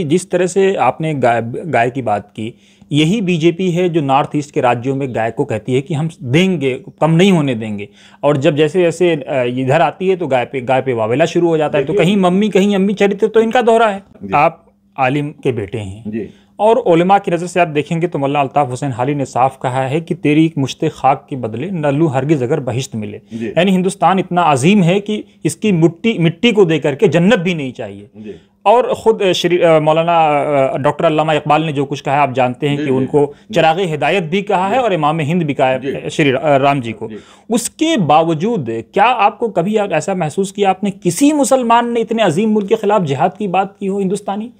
जिस तरह से आपने गाय गाय की बात की यही बीजेपी है जो नॉर्थ ईस्ट के राज्यों में गाय को कहती है कि हम देंगे कम नहीं होने देंगे और जब जैसे जैसे इधर आती है तो गाय पे गाय पे वावेला शुरू हो जाता है तो कहीं मम्मी कहीं अम्मी चरित्र तो इनका दोहरा है आप आलिम के बेटे हैं और ओलमा की नज़र से आप देखेंगे तो मल्ला अल्ताफ़ हुसैन हाली ने साफ कहा है कि तेरी मुश्त खाक के बदले नल्लू हरगिज अगर बहिश्त मिले यानी हिंदुस्तान इतना अजीम है कि इसकी मिट्टी मिट्टी को दे करके जन्नत भी नहीं चाहिए और ख़ुद श्री मौलाना डॉक्टर अल्लामा इकबाल ने जो कुछ कहा आप जानते हैं कि उनको चराग हिदायत भी कहा है और इमाम हिंद भी कहा है श्री राम जी को उसके बावजूद क्या आपको कभी आप ऐसा महसूस किया आपने किसी मुसलमान ने इतने अजीम मुल्क के ख़िलाफ़ जिहाद की बात की हो हिंदुस्तानी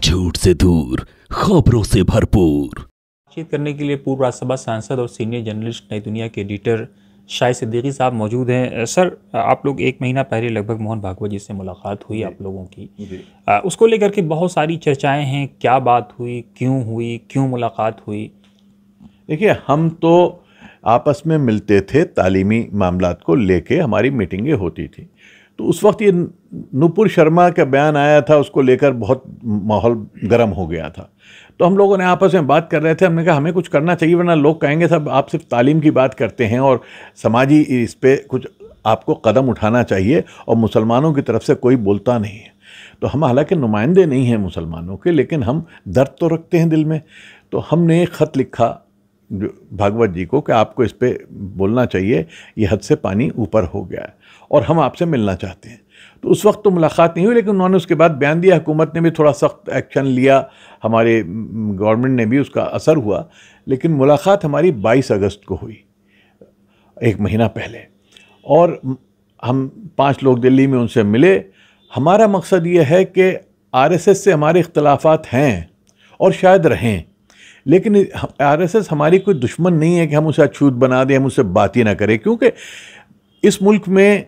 झूठ से दूर खबरों से भरपूर बातचीत करने के लिए पूर्व राज्यसभा सांसद और सीनियर जर्नलिस्ट नई दुनिया के एडिटर शाह सिद्दीकी साहब मौजूद हैं सर आप लोग एक महीना पहले लगभग मोहन भागवत जी से मुलाकात हुई आप लोगों की आ, उसको लेकर के बहुत सारी चर्चाएं हैं क्या बात हुई क्यों हुई क्यों मुलाकात हुई देखिए हम तो आपस में मिलते थे तालीमी मामला को लेके हमारी मीटिंगें होती थी तो उस वक्त ये नूपुर शर्मा का बयान आया था उसको लेकर बहुत माहौल गर्म हो गया था तो हम लोगों ने आपस में बात कर रहे थे हमने कहा हमें कुछ करना चाहिए वरना लोग कहेंगे सब आप सिर्फ तालीम की बात करते हैं और समाजी इस पर कुछ आपको कदम उठाना चाहिए और मुसलमानों की तरफ से कोई बोलता नहीं है तो हम हालांकि नुमाइंदे नहीं हैं मुसलमानों के लेकिन हम दर्द तो रखते हैं दिल में तो हमने एक ख़त लिखा भागवत जी को कि आपको इस पर बोलना चाहिए ये हद से पानी ऊपर हो गया है और हम आपसे मिलना चाहते हैं तो उस वक्त तो मुलाकात नहीं हुई लेकिन उन्होंने उसके बाद बयान दिया हुकूमत ने भी थोड़ा सख्त एक्शन लिया हमारे गवर्नमेंट ने भी उसका असर हुआ लेकिन मुलाकात हमारी बाईस अगस्त को हुई एक महीना पहले और हम पाँच लोग दिल्ली में उनसे मिले हमारा मकसद ये है कि आरएसएस से हमारे इख्तलाफात हैं और शायद रहें लेकिन आरएसएस हमारी कोई दुश्मन नहीं है कि हम उसे अछूत बना दें हम उसे बात ही ना करें क्योंकि इस मुल्क में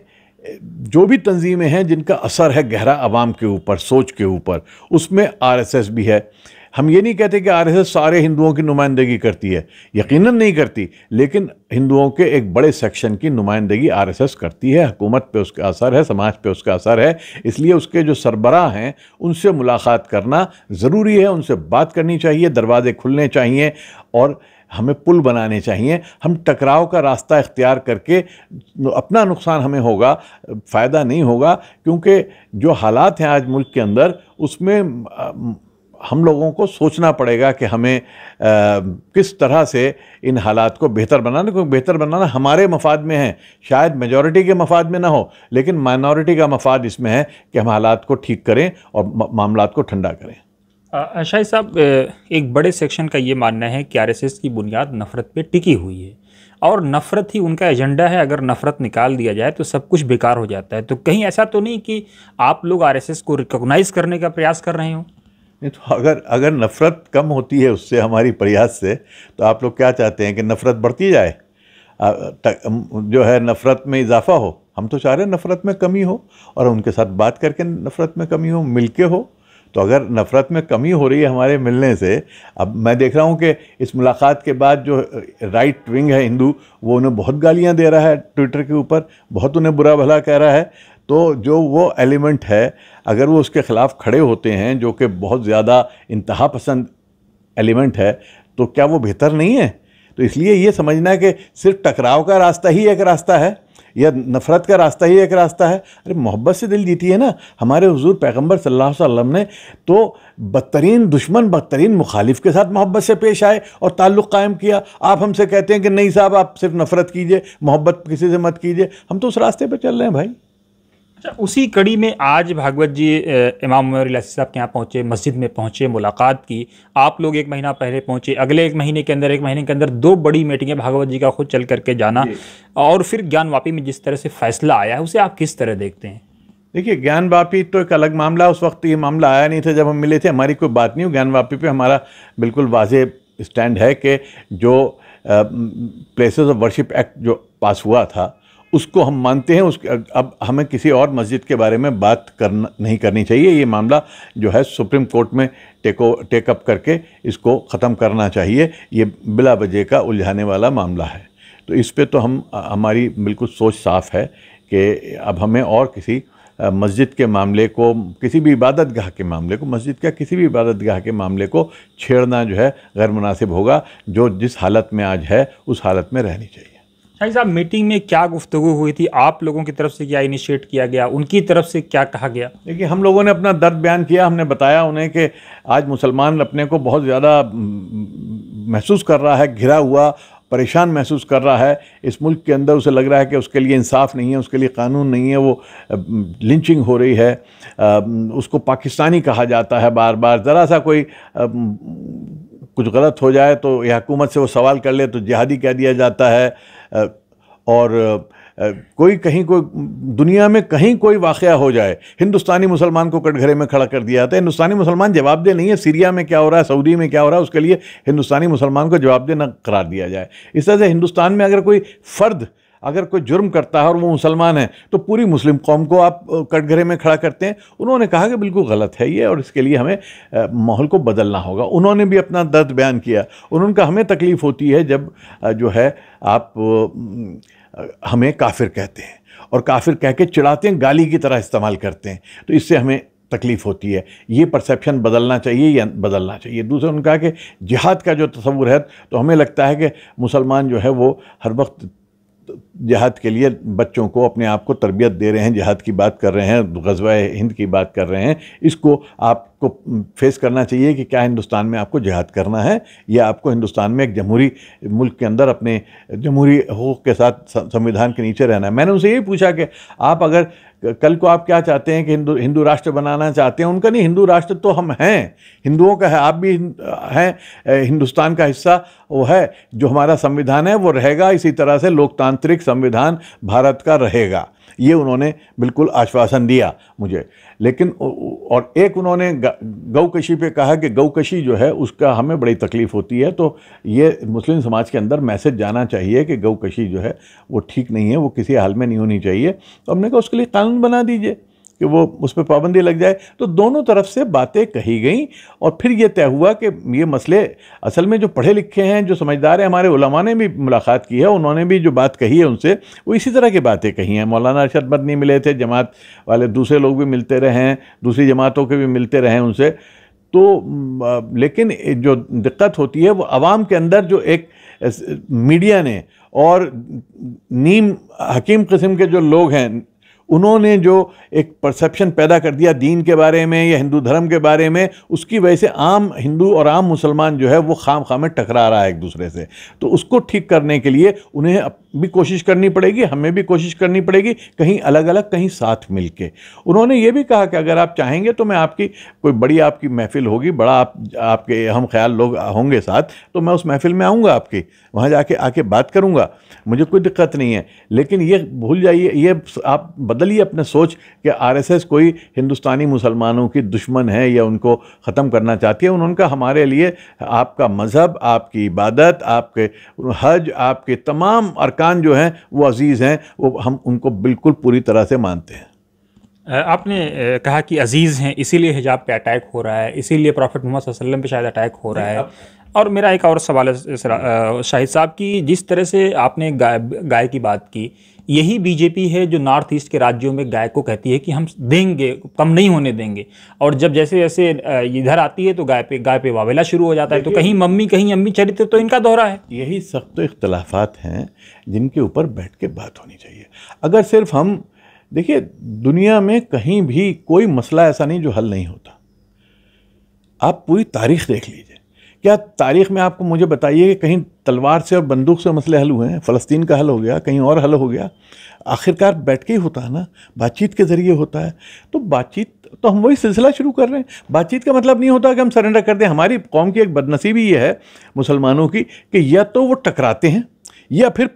जो भी तंजीमें हैं जिनका असर है गहरा आवाम के ऊपर सोच के ऊपर उसमें आरएसएस भी है हम ये नहीं कहते कि आरएसएस सारे हिंदुओं की नुमाइंदगी करती है यकीनन नहीं करती लेकिन हिंदुओं के एक बड़े सेक्शन की नुमाइंदगी आरएसएस करती है हुकूमत पे उसका असर है समाज पे उसका असर है इसलिए उसके जो सरबरा हैं उनसे मुलाकात करना ज़रूरी है उनसे बात करनी चाहिए दरवाजे खुलने चाहिए और हमें पुल बनाने चाहिए हम टकराव का रास्ता इख्तियार करके अपना नुकसान हमें होगा फ़ायदा नहीं होगा क्योंकि जो हालात हैं आज मुल्क के अंदर उसमें हम लोगों को सोचना पड़ेगा कि हमें आ, किस तरह से इन हालात को बेहतर बनाना क्योंकि बेहतर बनाना हमारे मफाद में है शायद मेजॉरिटी के मफाद में ना हो लेकिन माइनॉरिटी का मफाद इसमें है कि हम हालात को ठीक करें और मामला को ठंडा करें शाही साहब एक बड़े सेक्शन का ये मानना है कि आरएसएस की बुनियाद नफ़रत पे टिकी हुई है और नफ़रत ही उनका एजेंडा है अगर नफ़रत निकाल दिया जाए तो सब कुछ बेकार हो जाता है तो कहीं ऐसा तो नहीं कि आप लोग आरएसएस को रिकोगनाइज़ करने का प्रयास कर रहे हो नहीं तो अगर अगर नफ़रत कम होती है उससे हमारी प्रयास से तो आप लोग क्या चाहते हैं कि नफ़रत बढ़ती जाए जो है नफ़रत में इजाफा हो हम तो चाह रहे हैं नफ़रत में कमी हो और उनके साथ बात करके नफ़रत में कमी हो मिलके हो तो अगर नफ़रत में कमी हो रही है हमारे मिलने से अब मैं देख रहा हूँ कि इस मुलाकात के बाद जो राइट विंग है हिंदू वो उन्हें बहुत गालियाँ दे रहा है ट्विटर के ऊपर बहुत उन्हें बुरा भला कह रहा है तो जो वो एलिमेंट है अगर वो उसके ख़िलाफ़ खड़े होते हैं जो कि बहुत ज़्यादा इंतहा पसंद एलिमेंट है तो क्या वो बेहतर नहीं है तो इसलिए ये समझना कि सिर्फ टकराव का रास्ता ही एक रास्ता है या नफ़रत का रास्ता ही एक रास्ता है अरे मोहब्बत से दिल जीती है ना हमारे हुजूर पैगंबर सल्लल्लाहु अलैहि वसल्लम ने तो बदतरीन दुश्मन बदतरीन मुखालिफ के साथ मोहब्बत से पेश आए और ताल्लुक़ कायम किया आप हमसे कहते हैं कि नहीं साहब आप सिर्फ नफ़रत कीजिए मोहब्बत किसी से मत कीजिए हम तो उस रास्ते पर चल रहे हैं भाई अच्छा उसी कड़ी में आज भागवत जी इमाम उमर इलासी साहब के यहाँ पहुँचे मस्जिद में पहुँचे मुलाकात की आप लोग एक महीना पहले पहुँचे अगले एक महीने के अंदर एक महीने के अंदर दो बड़ी मीटिंगें भागवत जी का खुद चल करके जाना और फिर ज्ञान वापी में जिस तरह से फैसला आया है उसे आप किस तरह देखते हैं देखिए ज्ञान वापी तो एक अलग मामला उस वक्त ये मामला आया नहीं था जब हम मिले थे हमारी कोई बात नहीं हो ज्ञान वापी पर हमारा बिल्कुल वाजह स्टैंड है कि जो प्लेसेस ऑफ वर्शिप एक्ट जो पास हुआ था उसको हम मानते हैं उसके अब हमें किसी और मस्जिद के बारे में बात करना नहीं करनी चाहिए ये मामला जो है सुप्रीम कोर्ट में टेको टेकअप करके इसको ख़त्म करना चाहिए ये बिला वजह का उलझाने वाला मामला है तो इस पर तो हम हमारी बिल्कुल सोच साफ़ है कि अब हमें और किसी मस्जिद के मामले को किसी भी इबादत गाह के मामले को मस्जिद का किसी भी इबादत गाह के मामले को छेड़ना जो है गैर मुनासिब होगा जो जिस हालत में आज है उस हालत में रहनी चाहिए शाही साहब मीटिंग में क्या गुफ्तु हुई थी आप लोगों की तरफ से क्या इनिशिएट किया गया उनकी तरफ से क्या कहा गया देखिए हम लोगों ने अपना दर्द बयान किया हमने बताया उन्हें कि आज मुसलमान अपने को बहुत ज़्यादा महसूस कर रहा है घिरा हुआ परेशान महसूस कर रहा है इस मुल्क के अंदर उसे लग रहा है कि उसके लिए इंसाफ नहीं है उसके लिए कानून नहीं है वो लिंचिंग हो रही है उसको पाकिस्तानी कहा जाता है बार बार ज़रा सा कोई कुछ गलत हो जाए तो यह हुकूमत से वो सवाल कर ले तो जिहादी कह दिया जाता है और कोई कहीं कोई दुनिया में कहीं कोई वाक़ हो जाए हिंदुस्तानी मुसलमान को कटघरे में खड़ा कर दिया जाता है हिंदुस्तानी मुसलमान जवाबदेह नहीं है सीरिया में क्या हो रहा है सऊदी में क्या हो रहा है उसके लिए हिंदुस्तानी मुसलमान को जवाबदेह न करार दिया जाए इस तरह से हिंदुस्तान में अगर कोई फ़र्द अगर कोई जुर्म करता है और वो मुसलमान है तो पूरी मुस्लिम कौम को आप कटघरे में खड़ा करते हैं उन्होंने कहा कि बिल्कुल गलत है ये और इसके लिए हमें माहौल को बदलना होगा उन्होंने भी अपना दर्द बयान किया उन्होंने कहा हमें तकलीफ़ होती है जब जो है आप हमें काफिर कहते हैं और काफिर कह के चिढ़ाते हैं गाली की तरह इस्तेमाल करते हैं तो इससे हमें तकलीफ़ होती है ये परसेप्शन बदलना चाहिए या बदलना चाहिए दूसरा उन्होंने कहा कि जिहाद का जो तस्वूर है तो हमें लगता है कि मुसलमान जो है वो हर वक्त जहाद के लिए बच्चों को अपने आप को तरबियत दे रहे हैं जहाद की बात कर रहे हैं गजवा हिंद की बात कर रहे हैं इसको आपको फेस करना चाहिए कि क्या हिंदुस्तान में आपको जहाद करना है या आपको हिंदुस्तान में एक जमहूरी मुल्क के अंदर अपने जमहूरी हकूक़ के साथ संविधान के नीचे रहना है मैंने उनसे यही पूछा कि आप अगर कल को आप क्या चाहते हैं कि हिंदू हिंदू राष्ट्र बनाना चाहते हैं उनका नहीं हिंदू राष्ट्र तो हम हैं हिंदुओं का है आप भी हैं हिंदुस्तान का हिस्सा वो है जो हमारा संविधान है वो रहेगा इसी तरह से लोकतांत्रिक संविधान भारत का रहेगा ये उन्होंने बिल्कुल आश्वासन दिया मुझे लेकिन और एक उन्होंने गौकशी पे कहा कि गौकशी जो है उसका हमें बड़ी तकलीफ़ होती है तो ये मुस्लिम समाज के अंदर मैसेज जाना चाहिए कि गौकशी जो है वो ठीक नहीं है वो किसी हाल में नहीं होनी चाहिए तो हमने कहा उसके लिए कानून बना दीजिए कि वो उस पर पाबंदी लग जाए तो दोनों तरफ से बातें कही गई और फिर ये तय हुआ कि ये मसले असल में जो पढ़े लिखे हैं जो समझदार हैं हमारे उलमा ने भी मुलाकात की है उन्होंने भी जो बात कही है उनसे वो इसी तरह की बातें कही हैं मौलाना अरशद मदनी मिले थे जमात वाले दूसरे लोग भी मिलते रहे हैं दूसरी जमातों के भी मिलते रहे उनसे तो लेकिन जो दिक्कत होती है वो आवाम के अंदर जो एक मीडिया ने और नीम हकीम किस्म के जो लोग हैं उन्होंने जो एक परसेप्शन पैदा कर दिया दीन के बारे में या हिंदू धर्म के बारे में उसकी वजह से आम हिंदू और आम मुसलमान जो है वो खाम खाम में टकरा रहा है एक दूसरे से तो उसको ठीक करने के लिए उन्हें भी कोशिश करनी पड़ेगी हमें भी कोशिश करनी पड़ेगी कहीं अलग अलग कहीं साथ मिल के उन्होंने ये भी कहा कि अगर आप चाहेंगे तो मैं आपकी कोई बड़ी आपकी महफिल होगी बड़ा आप आपके हम ख्याल लोग होंगे साथ तो मैं उस महफिल में आऊँगा आपकी वहाँ जाके आके बात करूँगा मुझे कोई दिक्कत नहीं है लेकिन ये भूल जाइए ये आप बदलिए अपने सोच कि आरएसएस कोई हिंदुस्तानी मुसलमानों की दुश्मन है या उनको ख़त्म करना चाहती है उनका हमारे लिए आपका मज़हब आपकी इबादत आपके हज आपके तमाम अरकान जो हैं वो अजीज़ हैं वो हम उनको बिल्कुल पूरी तरह से मानते हैं आपने कहा कि अजीज़ हैं इसीलिए हिजाब पे अटैक हो रहा है इसीलिए प्रॉफिट मोहम्मद वसल्लम पे शायद अटैक हो रहा है और मेरा एक और सवाल है शाहिद साहब की जिस तरह से आपने गाय गाय की बात की यही बीजेपी है जो नॉर्थ ईस्ट के राज्यों में गाय को कहती है कि हम देंगे कम नहीं होने देंगे और जब जैसे जैसे इधर आती है तो गाय पे गाय पे वावेला शुरू हो जाता है तो कहीं मम्मी कहीं अम्मी चरित्र तो इनका दोहरा है यही सख्त इख्तलाफात हैं जिनके ऊपर बैठ के बात होनी चाहिए अगर सिर्फ हम देखिए दुनिया में कहीं भी कोई मसला ऐसा नहीं जो हल नहीं होता आप पूरी तारीख देख लीजिए क्या तारीख में आपको मुझे बताइए कि कहीं तलवार से और बंदूक से मसले हल हुए हैं फ़लस्तीन का हल हो गया कहीं और हल हो गया आखिरकार बैठ के ही होता है ना बातचीत के ज़रिए होता है तो बातचीत तो हम वही सिलसिला शुरू कर रहे हैं बातचीत का मतलब नहीं होता कि हम सरेंडर कर दें हमारी कौम की एक बदनसीबी ये है मुसलमानों की कि या तो वो टकराते हैं या फिर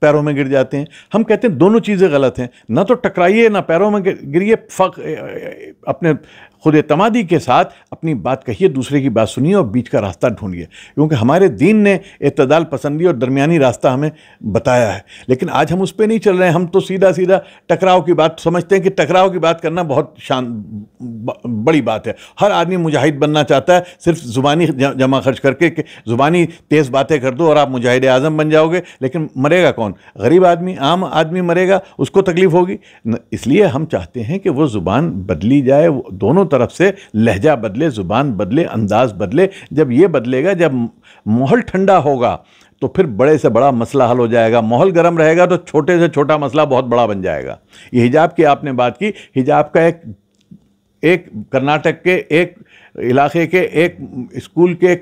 पैरों में गिर जाते हैं हम कहते हैं दोनों चीज़ें गलत हैं ना तो टकराइए ना पैरों में गिरिए फक अपने खुद तमादी के साथ अपनी बात कहिए दूसरे की बात सुनिए और बीच का रास्ता ढूंढिए क्योंकि हमारे दीन ने इतदाल पसंदी और दरमियानी रास्ता हमें बताया है लेकिन आज हम उस पर नहीं चल रहे हैं हम तो सीधा सीधा टकराव की बात समझते हैं कि टकराव की बात करना बहुत शान बड़ी बात है हर आदमी मुजाहिद बनना चाहता है सिर्फ ज़ुबानी जमा खर्च करके कि ज़ुबानी तेज़ बातें कर दो और आप मुजाहिद आज़म बन जाओगे लेकिन मरेगा कौन गरीब आदमी आम आदमी मरेगा उसको तकलीफ़ होगी इसलिए हम चाहते हैं कि वो ज़ुबान बदली जाए दोनों तरफ से लहजा बदले ज़ुबान बदले अंदाज बदले जब ये बदलेगा जब माहौल ठंडा होगा तो फिर बड़े से बड़ा मसला हल हो जाएगा माहौल गर्म रहेगा तो छोटे से छोटा मसला बहुत बड़ा बन जाएगा ये हिजाब की आपने बात की हिजाब का एक एक कर्नाटक के एक इलाके के एक स्कूल के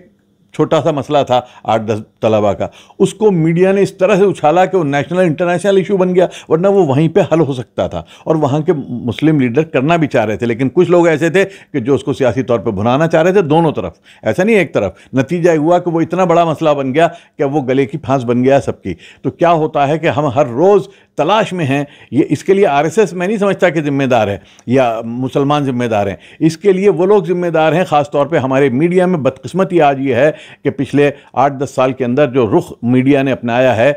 छोटा सा मसला था आठ दस तलबा का उसको मीडिया ने इस तरह से उछाला कि वो नेशनल इंटरनेशनल इशू बन गया वरना वो वहीं पे हल हो सकता था और वहाँ के मुस्लिम लीडर करना भी चाह रहे थे लेकिन कुछ लोग ऐसे थे कि जो उसको सियासी तौर पर भुनाना चाह रहे थे दोनों तरफ ऐसा नहीं एक तरफ नतीजा हुआ कि वो इतना बड़ा मसला बन गया कि वो गले की फांस बन गया सबकी तो क्या होता है कि हम हर रोज़ तलाश में हैं ये इसके लिए आरएसएस मैं नहीं समझता कि ज़िम्मेदार है या मुसलमान ज़िम्मेदार हैं इसके लिए वो लोग ज़िम्मेदार हैं ख़ासतौर पर हमारे मीडिया में बदकस्मती आज ये है कि पिछले आठ दस साल के अंदर अंदर जो रुख मीडिया ने अपनाया है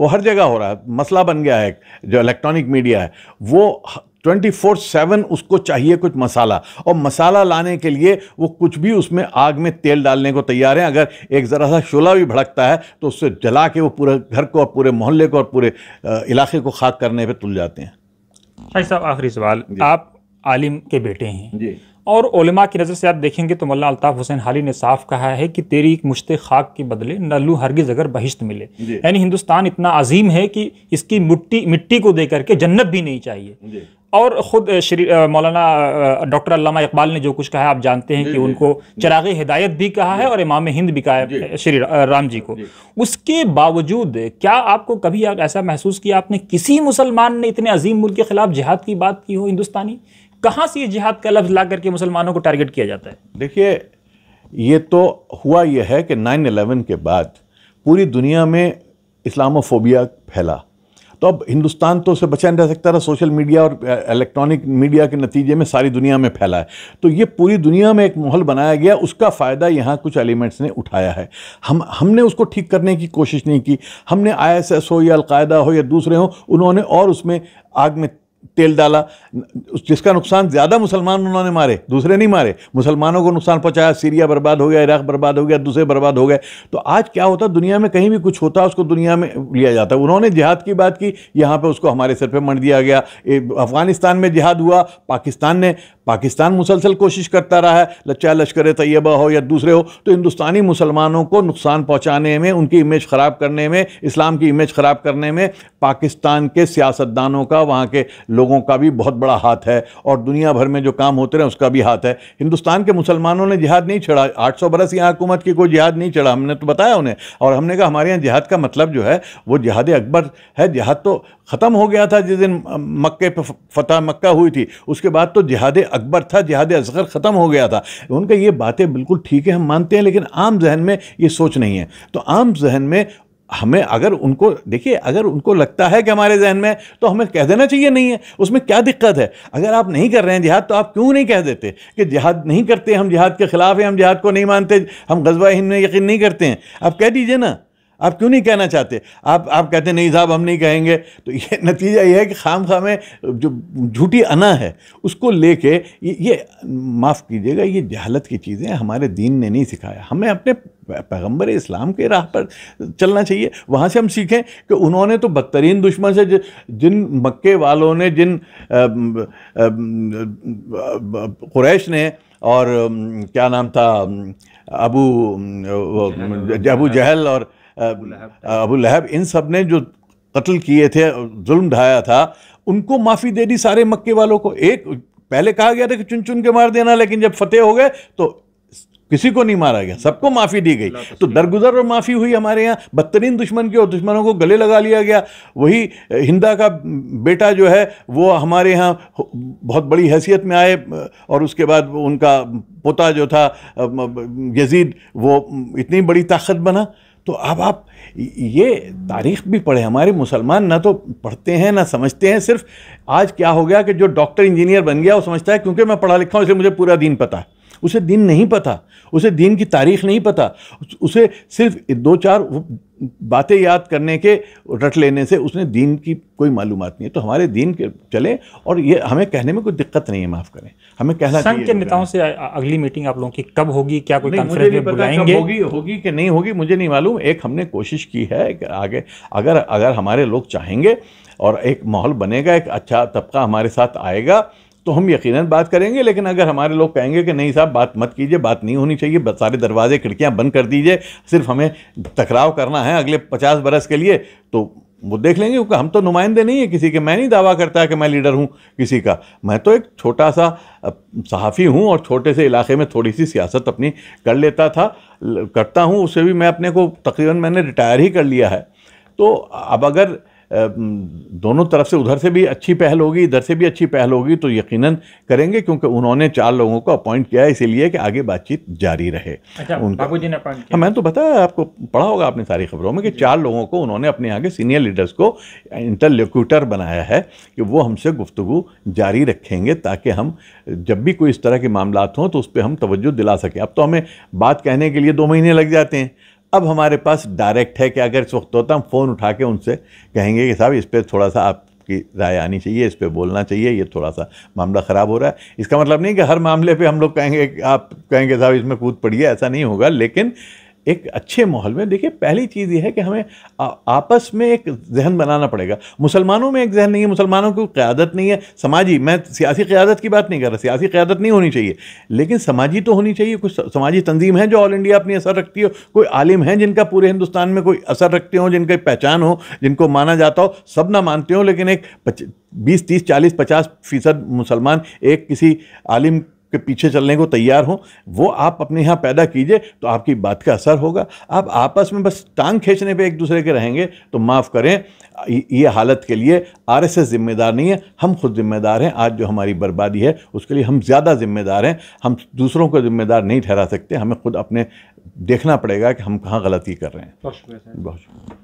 वो हर जगह हो रहा है मसला बन गया है जो इलेक्ट्रॉनिक मीडिया है वो ट्वेंटी फोर सेवन उसको चाहिए कुछ मसाला और मसाला लाने के लिए वो कुछ भी उसमें आग में तेल डालने को तैयार हैं अगर एक ज़रा सा शोला भी भड़कता है तो उससे जला के वो पूरे घर को और पूरे मोहल्ले को और पूरे इलाके को खाक करने पर तुल जाते हैं भाई साहब आखिरी सवाल आप आलिम के बेटे हैं जी और उलमा की नज़र से आप देखेंगे तो मौलाना अल्ताफ़ हुसैन हाली ने साफ कहा है कि तेरी मुश्त खाक के बदले नल्लू हरगिज अगर बहिश्त मिले यानी हिंदुस्तान इतना अजीम है कि इसकी मिट्टी मिट्टी को देकर के जन्नत भी नहीं चाहिए और ख़ुद श्री मौलाना डॉक्टर अल्लामा इकबाल ने जो कुछ कहा आप जानते हैं कि उनको चराग हिदायत भी कहा है और इमाम हिंद भी कहा है श्री राम जी को उसके बावजूद क्या आपको कभी ऐसा महसूस किया आपने किसी मुसलमान ने इतने अजीम मुल्क के खिलाफ जिहाद की बात की हो हिंदुस्तानी कहाँ से ये जिहाद का लफ्ज़ ला करके मुसलमानों को टारगेट किया जाता है देखिए ये तो हुआ यह है कि नाइन अलेवन के बाद पूरी दुनिया में इस्लामोफोबिया फैला तो अब हिंदुस्तान तो उससे बचा नहीं रह सकता था सोशल मीडिया और इलेक्ट्रॉनिक मीडिया के नतीजे में सारी दुनिया में फैला है तो ये पूरी दुनिया में एक माहौल बनाया गया उसका फ़ायदा यहाँ कुछ एलिमेंट्स ने उठाया है हम हमने उसको ठीक करने की कोशिश नहीं की हमने आईएसएस हो या अलकायदा हो या दूसरे हों उन्होंने और उसमें आग में तेल डाला जिसका नुकसान ज़्यादा मुसलमान उन्होंने मारे दूसरे नहीं मारे मुसलमानों को नुकसान पहुँचाया सीरिया बर्बाद हो गया इराक बर्बाद हो गया दूसरे बर्बाद हो गए तो आज क्या होता दुनिया में कहीं भी कुछ होता उसको दुनिया में लिया जाता उन्होंने जिहाद की बात की यहाँ पर उसको हमारे सिर पर मंड दिया गया अफ़गानिस्तान में जिहाद हुआ पाकिस्तान ने पाकिस्तान मुसलसल कोशिश करता रहा है लच्चा लश्कर तैयबा हो या दूसरे हो तो हिंदुस्तानी मुसलमानों को नुकसान पहुँचाने में उनकी इमेज ख़राब करने में इस्लाम की इमेज ख़राब करने में पाकिस्तान के सियासतदानों का वहाँ के लोगों का भी बहुत बड़ा हाथ है और दुनिया भर में जो काम होते रहे उसका भी हाथ है हिंदुस्तान के मुसलमानों ने जिहाद नहीं छड़ा 800 बरस यहाँ हुकूमत की कोई जिहाद नहीं चढ़ा हमने तो बताया उन्हें और हमने कहा हमारे यहाँ जिहाद का मतलब जो है वो जिहाद अकबर है जिहाद तो ख़त्म हो गया था जिस दिन मक्के पर फतह मक्का हुई थी उसके बाद तो जिहाद अकबर था जिहाद असगर ख़त्म हो गया था उनका ये बातें बिल्कुल ठीक है हम मानते हैं लेकिन आम जहन में ये सोच नहीं है तो आम जहन में हमें अगर उनको देखिए अगर उनको लगता है कि हमारे जहन में तो हमें कह देना चाहिए नहीं है उसमें क्या दिक्कत है अगर आप नहीं कर रहे हैं जिहाद तो आप क्यों नहीं कह देते कि जिहाद नहीं करते हम जिहाद के ख़िलाफ़ हैं हम जिहाद को नहीं मानते हम गजबा हिंद में यकीन नहीं करते हैं आप कह दीजिए ना आप क्यों नहीं कहना चाहते आप आप कहते नहीं साहब हम नहीं कहेंगे तो ये नतीजा ये है कि खाम खामे में जो झूठी अना है उसको लेके ये, ये माफ़ कीजिएगा ये जहालत की चीज़ें हमारे दीन ने नहीं सिखाया हमें अपने पैगंबर इस्लाम के राह पर चलना चाहिए वहाँ से हम सीखें कि उन्होंने तो बदतरीन दुश्मन से जिन मक्के वालों ने जिन क्रैश ने और क्या नाम था अबू अबू जहल और अबू लहब इन सब ने जो कत्ल किए थे जुल्म ढाया था उनको माफ़ी दे दी सारे मक्के वालों को एक पहले कहा गया था कि चुन चुन के मार देना लेकिन जब फतेह हो गए तो किसी को नहीं मारा गया सबको माफ़ी दी गई तो दरगुजर और माफ़ी हुई हमारे यहाँ बदतरीन दुश्मन की और दुश्मनों को गले लगा लिया गया वही हिंदा का बेटा जो है वो हमारे यहाँ बहुत बड़ी हैसियत में आए और उसके बाद उनका पोता जो था यजीद वो इतनी बड़ी ताकत बना तो अब आप ये तारीख भी पढ़े हमारे मुसलमान ना तो पढ़ते हैं ना समझते हैं सिर्फ आज क्या हो गया कि जो डॉक्टर इंजीनियर बन गया वो समझता है क्योंकि मैं पढ़ा लिखा हूँ इसलिए मुझे पूरा दिन पता है उसे दिन नहीं पता उसे दिन की तारीख नहीं पता उसे सिर्फ दो चार बातें याद करने के रट लेने से उसने दीन की कोई मालूम नहीं है तो हमारे दीन के चले और ये हमें कहने में कोई दिक्कत नहीं है माफ़ करें हमें कहना संघ के नेताओं से अगली मीटिंग आप लोगों की कब होगी क्या कोई कॉन्फ्रेंस में बुलाएंगे होगी होगी कि नहीं होगी मुझे नहीं मालूम एक हमने कोशिश की है कि आगे अगर अगर हमारे लोग चाहेंगे और एक माहौल बनेगा एक अच्छा तबका हमारे साथ आएगा तो हम यकीनन बात करेंगे लेकिन अगर हमारे लोग कहेंगे कि नहीं साहब बात मत कीजिए बात नहीं होनी चाहिए सारे दरवाजे खिड़कियाँ बंद कर दीजिए सिर्फ हमें टकराव करना है अगले पचास बरस के लिए तो वो देख लेंगे क्योंकि हम तो नुमाइंदे नहीं है किसी के मैं नहीं दावा करता कि मैं लीडर हूँ किसी का मैं तो एक छोटा सा सहाफ़ी हूँ और छोटे से इलाके में थोड़ी सी सियासत अपनी कर लेता था करता हूँ उससे भी मैं अपने को तकरीबन मैंने रिटायर ही कर लिया है तो अब अगर दोनों तरफ से उधर से भी अच्छी पहल होगी इधर से भी अच्छी पहल होगी तो यकीनन करेंगे क्योंकि उन्होंने चार लोगों को अपॉइंट किया है इसीलिए कि आगे बातचीत जारी रहे अच्छा, उनका बाबू जी ने अपॉइंट किया हाँ, मैंने तो बताया आपको पढ़ा होगा आपने सारी खबरों में कि चार लोगों को उन्होंने अपने आगे सीनियर लीडर्स को इंटरलोक्यूटर बनाया है कि वो हमसे गुफ्तु जारी रखेंगे ताकि हम जब भी कोई इस तरह के मामला हों तो उस पर हम तोज्जो दिला सकें अब तो हमें बात कहने के लिए दो महीने लग जाते हैं अब हमारे पास डायरेक्ट है कि अगर इस वक्त होता हम फ़ोन उठा के उनसे कहेंगे कि साहब इस पर थोड़ा सा आपकी राय आनी चाहिए इस पर बोलना चाहिए ये थोड़ा सा मामला ख़राब हो रहा है इसका मतलब नहीं कि हर मामले पे हम लोग कहेंगे आप कहेंगे साहब इसमें कूद पड़िए ऐसा नहीं होगा लेकिन एक अच्छे माहौल में देखिए पहली चीज़ ये है कि हमें आ, आपस में एक जहन बनाना पड़ेगा मुसलमानों में एक जहन नहीं है मुसलमानों की क़्यादत नहीं है समाजी मैं सियासी क़्यादत की बात नहीं कर रहा सियासी क़्यादत नहीं होनी चाहिए लेकिन समाजी तो होनी चाहिए कुछ समाजी तंजीम है जो ऑल इंडिया अपनी असर रखती हो कोई आलिम है जिनका पूरे हिंदुस्तान में कोई असर रखते हो जिनकी पहचान हो जिनको माना जाता हो सब ना मानते हो लेकिन एक बीस तीस चालीस पचास फीसद मुसलमान एक किसी आलिम के पीछे चलने को तैयार हों वो आप अपने यहाँ पैदा कीजिए तो आपकी बात का असर होगा आप आपस में बस टांग खींचने पे एक दूसरे के रहेंगे तो माफ़ करें ये हालत के लिए आर एस एस जिम्मेदार नहीं है हम खुद जिम्मेदार हैं आज जो हमारी बर्बादी है उसके लिए हम ज़्यादा जिम्मेदार हैं हम दूसरों को जिम्मेदार नहीं ठहरा सकते हमें खुद अपने देखना पड़ेगा कि हम कहाँ गलती कर रहे हैं बहुत शुक्रिया